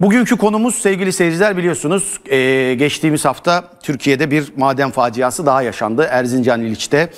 Bugünkü konumuz sevgili seyirciler biliyorsunuz e, geçtiğimiz hafta Türkiye'de bir maden faciası daha yaşandı Erzincan İliç'te.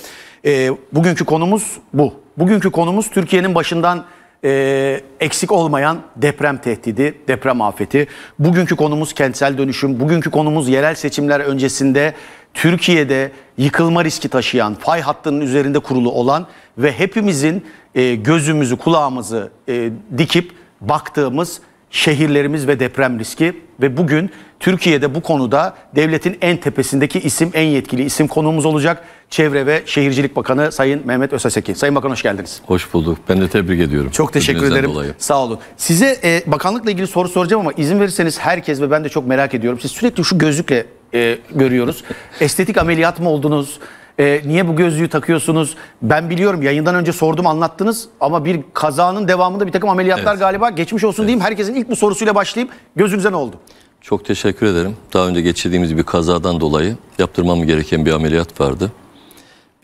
E, bugünkü konumuz bu. Bugünkü konumuz Türkiye'nin başından e, eksik olmayan deprem tehdidi, deprem afeti. Bugünkü konumuz kentsel dönüşüm, bugünkü konumuz yerel seçimler öncesinde Türkiye'de yıkılma riski taşıyan, fay hattının üzerinde kurulu olan ve hepimizin e, gözümüzü, kulağımızı e, dikip baktığımız şehirlerimiz ve deprem riski ve bugün Türkiye'de bu konuda devletin en tepesindeki isim, en yetkili isim konuğumuz olacak. Çevre ve Şehircilik Bakanı Sayın Mehmet Öseseki. Sayın Bakan hoş geldiniz. Hoş bulduk. Ben de tebrik ediyorum. Çok teşekkür ederim. Dolayı. Sağ olun. Size e, bakanlıkla ilgili soru soracağım ama izin verirseniz herkes ve ben de çok merak ediyorum. Siz sürekli şu gözlükle e, görüyoruz. Estetik ameliyat mı oldunuz? E, niye bu gözlüğü takıyorsunuz? Ben biliyorum yayından önce sordum anlattınız ama bir kazanın devamında bir takım ameliyatlar evet. galiba. Geçmiş olsun evet. diyeyim herkesin ilk bu sorusuyla başlayayım. Gözünüze ne oldu? Çok teşekkür ederim. Daha önce geçirdiğimiz bir kazadan dolayı yaptırmam gereken bir ameliyat vardı.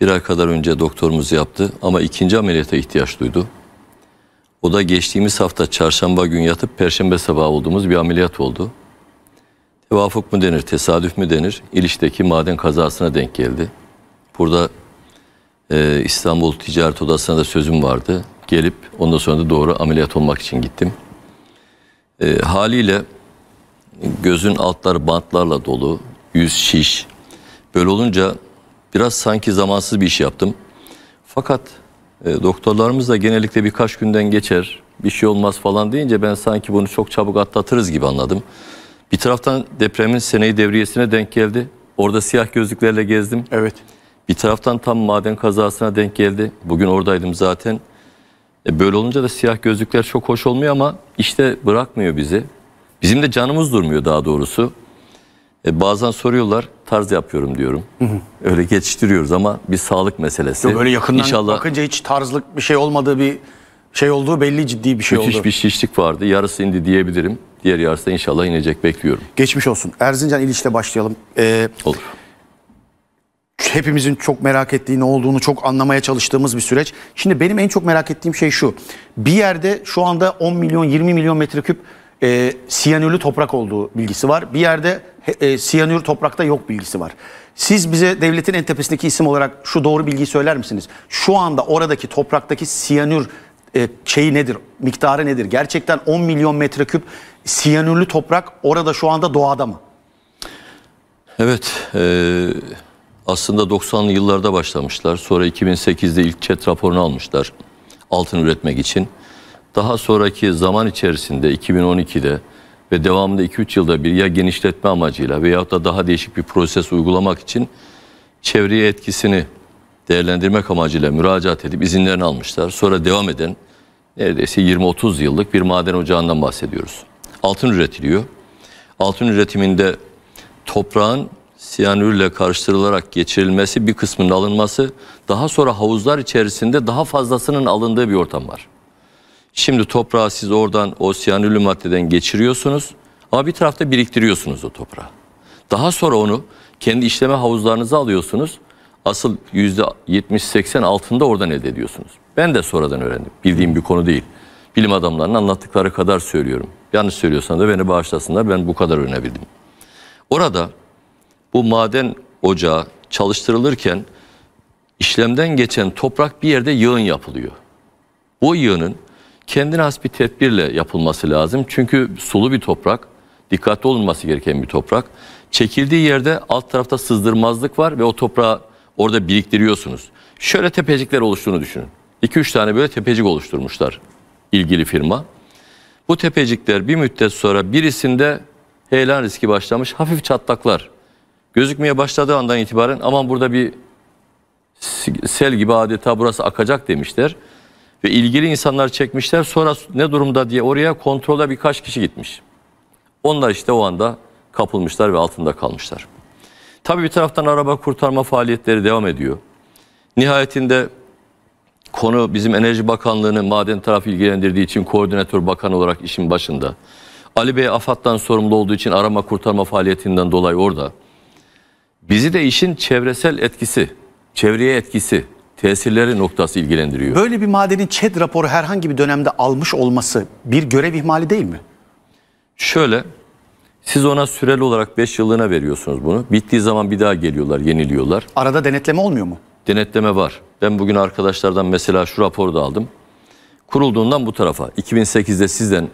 Bir ay kadar önce doktorumuz yaptı ama ikinci ameliyata ihtiyaç duydu. O da geçtiğimiz hafta çarşamba gün yatıp perşembe sabahı olduğumuz bir ameliyat oldu. Tevafuk mu denir, tesadüf mü denir? İlişteki maden kazasına denk geldi. Burada e, İstanbul Ticaret Odası'na da sözüm vardı. Gelip ondan sonra da doğru ameliyat olmak için gittim. E, haliyle gözün altları bantlarla dolu, yüz şiş. Böyle olunca biraz sanki zamansız bir iş yaptım. Fakat e, doktorlarımız da genellikle birkaç günden geçer, bir şey olmaz falan deyince ben sanki bunu çok çabuk atlatırız gibi anladım. Bir taraftan depremin seneyi devriyesine denk geldi. Orada siyah gözlüklerle gezdim. Evet. Bir taraftan tam maden kazasına denk geldi. Bugün oradaydım zaten. E böyle olunca da siyah gözlükler çok hoş olmuyor ama işte bırakmıyor bizi. Bizim de canımız durmuyor daha doğrusu. E bazen soruyorlar tarz yapıyorum diyorum. Hı hı. Öyle geçiştiriyoruz ama bir sağlık meselesi. Yok, böyle yakından İnşallah, bakınca hiç tarzlık bir şey olmadığı bir şey olduğu belli ciddi bir şey müthiş oldu. Müthiş bir şişlik vardı. Yarısı indi diyebilirim. Diğer yarısı da inşallah inecek bekliyorum. Geçmiş olsun. Erzincan ilişte başlayalım. Ee, Olur hepimizin çok merak ettiği ne olduğunu çok anlamaya çalıştığımız bir süreç. Şimdi benim en çok merak ettiğim şey şu. Bir yerde şu anda 10 milyon 20 milyon metreküp e, siyanürlü toprak olduğu bilgisi var. Bir yerde e, siyanür toprakta yok bilgisi var. Siz bize devletin en tepesindeki isim olarak şu doğru bilgiyi söyler misiniz? Şu anda oradaki topraktaki siyanür e, şeyi nedir? Miktarı nedir? Gerçekten 10 milyon metreküp siyanürlü toprak orada şu anda doğada mı? Evet. Evet aslında 90'lı yıllarda başlamışlar. Sonra 2008'de ilk çet raporunu almışlar altın üretmek için. Daha sonraki zaman içerisinde 2012'de ve devamında 2-3 yılda bir ya genişletme amacıyla veyahut da daha değişik bir proses uygulamak için çevreye etkisini değerlendirmek amacıyla müracaat edip izinlerini almışlar. Sonra devam eden neredeyse 20-30 yıllık bir maden ocağından bahsediyoruz. Altın üretiliyor. Altın üretiminde toprağın siyanürle karıştırılarak geçirilmesi, bir kısmının alınması, daha sonra havuzlar içerisinde daha fazlasının alındığı bir ortam var. Şimdi toprağı siz oradan o siyanürlü maddeden geçiriyorsunuz ama bir tarafta biriktiriyorsunuz o toprağı. Daha sonra onu kendi işleme havuzlarınıza alıyorsunuz. Asıl %70-80 altında oradan elde ediyorsunuz. Ben de sonradan öğrendim. Bildiğim bir konu değil. Bilim adamlarının anlattıkları kadar söylüyorum. Yanlış söylüyorsan da beni bağışlasınlar. Ben bu kadar öğrenebildim. Orada bu maden ocağı çalıştırılırken işlemden geçen toprak bir yerde yığın yapılıyor. O yığının kendine has bir tedbirle yapılması lazım. Çünkü sulu bir toprak, dikkatli olunması gereken bir toprak. Çekildiği yerde alt tarafta sızdırmazlık var ve o toprağı orada biriktiriyorsunuz. Şöyle tepecikler oluştuğunu düşünün. 2-3 tane böyle tepecik oluşturmuşlar ilgili firma. Bu tepecikler bir müddet sonra birisinde heyelan riski başlamış hafif çatlaklar Gözükmeye başladığı andan itibaren aman burada bir sel gibi adeta burası akacak demişler. Ve ilgili insanlar çekmişler. Sonra ne durumda diye oraya kontrola birkaç kişi gitmiş. Onlar işte o anda kapılmışlar ve altında kalmışlar. Tabii bir taraftan araba kurtarma faaliyetleri devam ediyor. Nihayetinde konu bizim Enerji bakanlığının maden tarafı ilgilendirdiği için koordinatör bakan olarak işin başında. Ali Bey AFAD'dan sorumlu olduğu için arama kurtarma faaliyetinden dolayı orada. Bizi de işin çevresel etkisi, çevreye etkisi, tesirleri noktası ilgilendiriyor. Böyle bir madenin ÇED raporu herhangi bir dönemde almış olması bir görev ihmali değil mi? Şöyle, siz ona süreli olarak 5 yıllığına veriyorsunuz bunu. Bittiği zaman bir daha geliyorlar, yeniliyorlar. Arada denetleme olmuyor mu? Denetleme var. Ben bugün arkadaşlardan mesela şu raporu da aldım. Kurulduğundan bu tarafa 2008'de sizden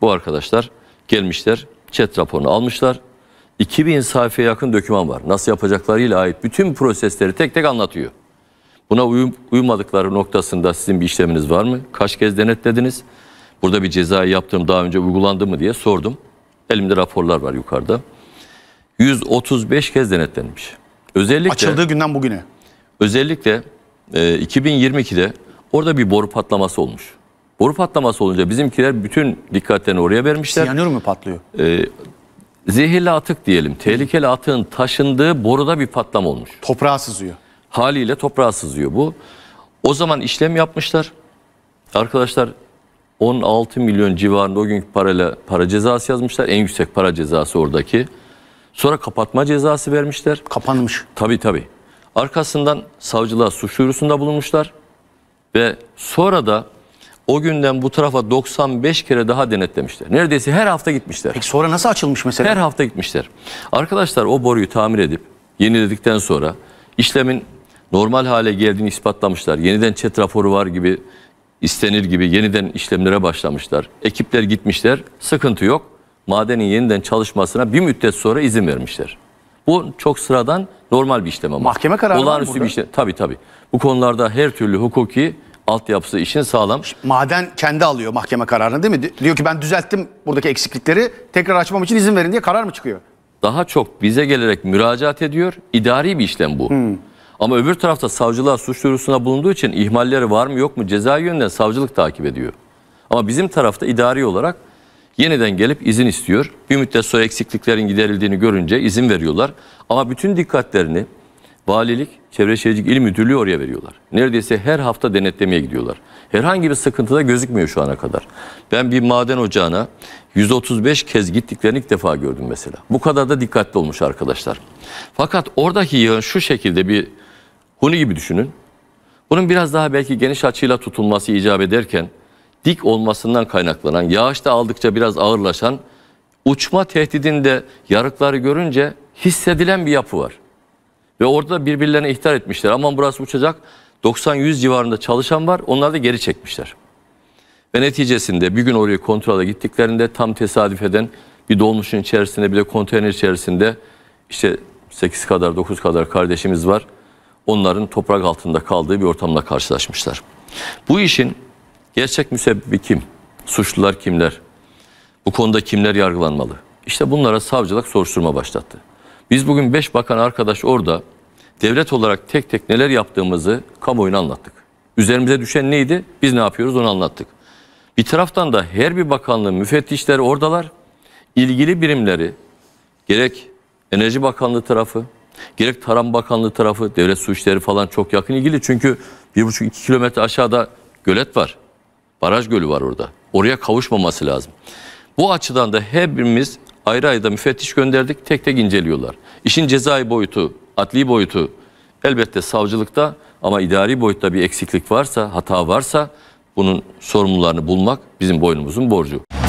bu arkadaşlar gelmişler, chat raporunu almışlar. 2000 sayfaya yakın döküman var. Nasıl yapacaklarıyla ait bütün prosesleri tek tek anlatıyor. Buna uyum, uyumadıkları noktasında sizin bir işleminiz var mı? Kaç kez denetlediniz? Burada bir cezai yaptım daha önce uygulandı mı diye sordum. Elimde raporlar var yukarıda. 135 kez denetlenmiş. Özellikle açıldığı günden bugüne. Özellikle e, 2022'de orada bir boru patlaması olmuş. Boru patlaması olunca bizimkiler bütün dikkatlerini oraya vermişler. Siyanür mü patlıyor? E, Zehirli atık diyelim. Tehlikeli atığın taşındığı boruda bir patlama olmuş. Toprağa sızıyor. Haliyle toprağa sızıyor bu. O zaman işlem yapmışlar. Arkadaşlar 16 milyon civarında o günkü parayla para cezası yazmışlar. En yüksek para cezası oradaki. Sonra kapatma cezası vermişler. Kapanmış. Tabii tabii. Arkasından savcılığa suç duyurusunda bulunmuşlar. Ve sonra da o günden bu tarafa 95 kere daha denetlemişler. Neredeyse her hafta gitmişler. Peki sonra nasıl açılmış mesela? Her hafta gitmişler. Arkadaşlar o boruyu tamir edip yeniledikten sonra işlemin normal hale geldiğini ispatlamışlar. Yeniden çet raporu var gibi istenir gibi yeniden işlemlere başlamışlar. Ekipler gitmişler. Sıkıntı yok. Madenin yeniden çalışmasına bir müddet sonra izin vermişler. Bu çok sıradan normal bir işlem ama. Mahkeme kararı Olağanüstü var bir işlem. Tabii tabii. Bu konularda her türlü hukuki altyapısı işin sağlam. Maden kendi alıyor mahkeme kararını değil mi? Diyor ki ben düzelttim buradaki eksiklikleri tekrar açmam için izin verin diye karar mı çıkıyor? Daha çok bize gelerek müracaat ediyor. İdari bir işlem bu. Hmm. Ama öbür tarafta savcılığa suç duyurusuna bulunduğu için ihmalleri var mı yok mu ceza yönünden savcılık takip ediyor. Ama bizim tarafta idari olarak yeniden gelip izin istiyor. Bir müddet sonra eksikliklerin giderildiğini görünce izin veriyorlar. Ama bütün dikkatlerini Valilik, Çevre Şehircilik İl Müdürlüğü oraya veriyorlar. Neredeyse her hafta denetlemeye gidiyorlar. Herhangi bir sıkıntı da gözükmüyor şu ana kadar. Ben bir maden ocağına 135 kez gittiklerini ilk defa gördüm mesela. Bu kadar da dikkatli olmuş arkadaşlar. Fakat oradaki yığın şu şekilde bir huni gibi düşünün. Bunun biraz daha belki geniş açıyla tutulması icap ederken dik olmasından kaynaklanan, yağışta aldıkça biraz ağırlaşan uçma tehdidinde yarıkları görünce hissedilen bir yapı var. Ve orada birbirlerine ihtar etmişler. Aman burası uçacak. 90-100 civarında çalışan var. Onlar da geri çekmişler. Ve neticesinde bir gün oraya kontrola gittiklerinde tam tesadüf eden bir dolmuşun içerisinde bir de konteyner içerisinde işte 8 kadar 9 kadar kardeşimiz var. Onların toprak altında kaldığı bir ortamla karşılaşmışlar. Bu işin gerçek müsebbibi kim? Suçlular kimler? Bu konuda kimler yargılanmalı? İşte bunlara savcılık soruşturma başlattı. Biz bugün 5 bakan arkadaş orada devlet olarak tek tek neler yaptığımızı kamuoyuna anlattık. Üzerimize düşen neydi? Biz ne yapıyoruz onu anlattık. Bir taraftan da her bir bakanlığın müfettişleri oradalar. İlgili birimleri gerek Enerji Bakanlığı tarafı, gerek Tarım Bakanlığı tarafı, devlet su işleri falan çok yakın ilgili. Çünkü 1,5-2 kilometre aşağıda gölet var. Baraj gölü var orada. Oraya kavuşmaması lazım. Bu açıdan da hepimiz ayrı ayrı da müfettiş gönderdik. Tek tek inceliyorlar. İşin cezai boyutu, adli boyutu elbette savcılıkta ama idari boyutta bir eksiklik varsa, hata varsa bunun sorumlularını bulmak bizim boynumuzun borcu.